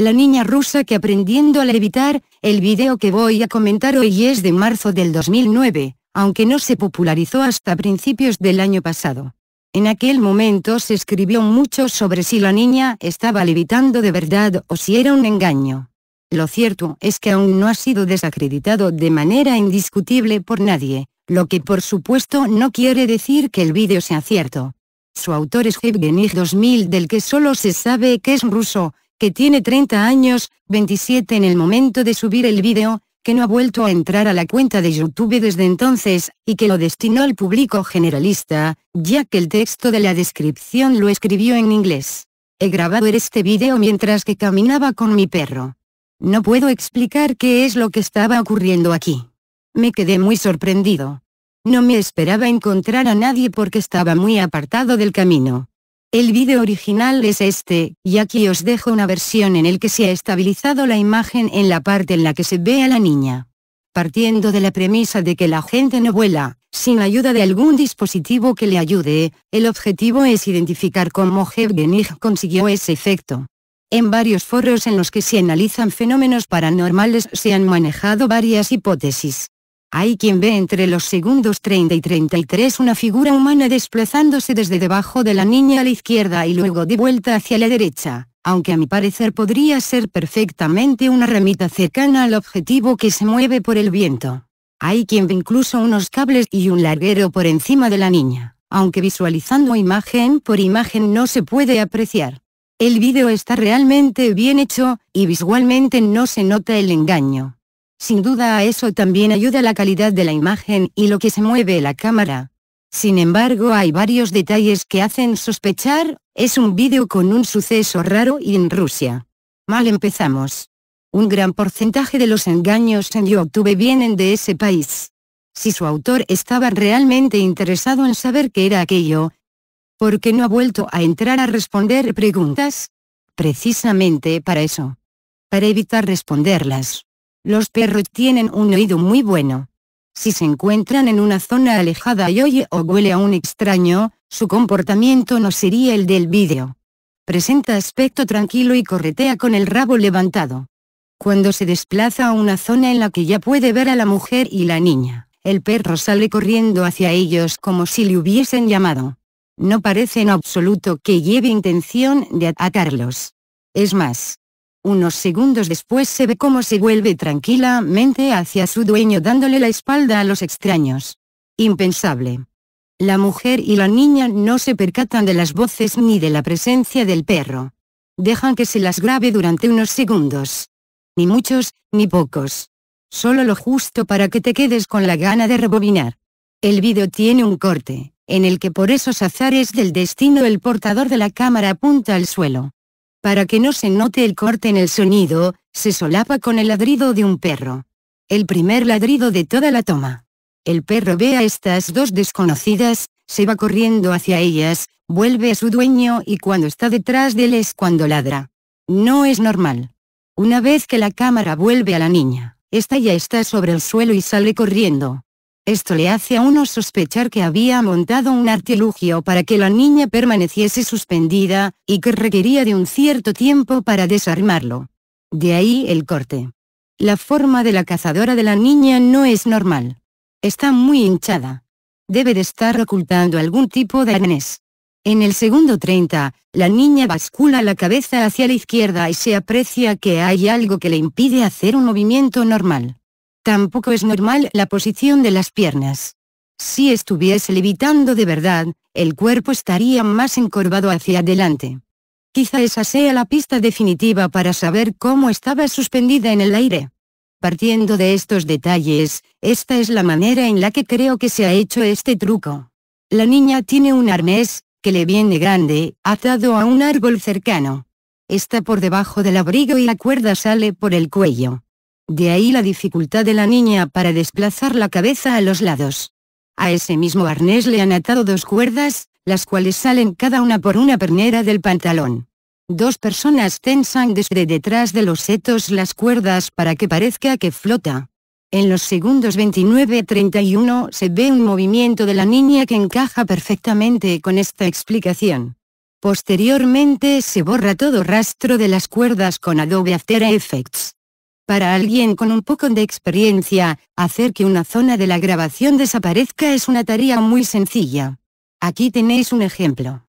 la niña rusa que aprendiendo a levitar, el video que voy a comentar hoy es de marzo del 2009, aunque no se popularizó hasta principios del año pasado. En aquel momento se escribió mucho sobre si la niña estaba levitando de verdad o si era un engaño. Lo cierto es que aún no ha sido desacreditado de manera indiscutible por nadie, lo que por supuesto no quiere decir que el vídeo sea cierto. Su autor es Evgeny 2000 del que solo se sabe que es ruso, que tiene 30 años, 27 en el momento de subir el vídeo, que no ha vuelto a entrar a la cuenta de YouTube desde entonces, y que lo destinó al público generalista, ya que el texto de la descripción lo escribió en inglés. He grabado este vídeo mientras que caminaba con mi perro. No puedo explicar qué es lo que estaba ocurriendo aquí. Me quedé muy sorprendido. No me esperaba encontrar a nadie porque estaba muy apartado del camino. El vídeo original es este, y aquí os dejo una versión en el que se ha estabilizado la imagen en la parte en la que se ve a la niña. Partiendo de la premisa de que la gente no vuela, sin ayuda de algún dispositivo que le ayude, el objetivo es identificar cómo Hevgenig consiguió ese efecto. En varios foros en los que se analizan fenómenos paranormales se han manejado varias hipótesis. Hay quien ve entre los segundos 30 y 33 una figura humana desplazándose desde debajo de la niña a la izquierda y luego de vuelta hacia la derecha, aunque a mi parecer podría ser perfectamente una ramita cercana al objetivo que se mueve por el viento. Hay quien ve incluso unos cables y un larguero por encima de la niña, aunque visualizando imagen por imagen no se puede apreciar. El vídeo está realmente bien hecho, y visualmente no se nota el engaño. Sin duda a eso también ayuda la calidad de la imagen y lo que se mueve la cámara. Sin embargo hay varios detalles que hacen sospechar, es un vídeo con un suceso raro y en Rusia. Mal empezamos. Un gran porcentaje de los engaños en YouTube vienen de ese país. Si su autor estaba realmente interesado en saber qué era aquello, ¿por qué no ha vuelto a entrar a responder preguntas? Precisamente para eso. Para evitar responderlas. Los perros tienen un oído muy bueno. Si se encuentran en una zona alejada y oye o huele a un extraño, su comportamiento no sería el del vídeo. Presenta aspecto tranquilo y corretea con el rabo levantado. Cuando se desplaza a una zona en la que ya puede ver a la mujer y la niña, el perro sale corriendo hacia ellos como si le hubiesen llamado. No parece en absoluto que lleve intención de atacarlos. Es más, unos segundos después se ve cómo se vuelve tranquilamente hacia su dueño dándole la espalda a los extraños. Impensable. La mujer y la niña no se percatan de las voces ni de la presencia del perro. Dejan que se las grabe durante unos segundos. Ni muchos, ni pocos. Solo lo justo para que te quedes con la gana de rebobinar. El vídeo tiene un corte, en el que por esos azares del destino el portador de la cámara apunta al suelo. Para que no se note el corte en el sonido, se solapa con el ladrido de un perro. El primer ladrido de toda la toma. El perro ve a estas dos desconocidas, se va corriendo hacia ellas, vuelve a su dueño y cuando está detrás de él es cuando ladra. No es normal. Una vez que la cámara vuelve a la niña, esta ya está sobre el suelo y sale corriendo. Esto le hace a uno sospechar que había montado un artilugio para que la niña permaneciese suspendida, y que requería de un cierto tiempo para desarmarlo. De ahí el corte. La forma de la cazadora de la niña no es normal. Está muy hinchada. Debe de estar ocultando algún tipo de arnés. En el segundo 30, la niña bascula la cabeza hacia la izquierda y se aprecia que hay algo que le impide hacer un movimiento normal. Tampoco es normal la posición de las piernas. Si estuviese levitando de verdad, el cuerpo estaría más encorvado hacia adelante. Quizá esa sea la pista definitiva para saber cómo estaba suspendida en el aire. Partiendo de estos detalles, esta es la manera en la que creo que se ha hecho este truco. La niña tiene un arnés, que le viene grande, atado a un árbol cercano. Está por debajo del abrigo y la cuerda sale por el cuello de ahí la dificultad de la niña para desplazar la cabeza a los lados. A ese mismo arnés le han atado dos cuerdas, las cuales salen cada una por una pernera del pantalón. Dos personas tensan desde detrás de los setos las cuerdas para que parezca que flota. En los segundos 29-31 se ve un movimiento de la niña que encaja perfectamente con esta explicación. Posteriormente se borra todo rastro de las cuerdas con Adobe After Effects. Para alguien con un poco de experiencia, hacer que una zona de la grabación desaparezca es una tarea muy sencilla. Aquí tenéis un ejemplo.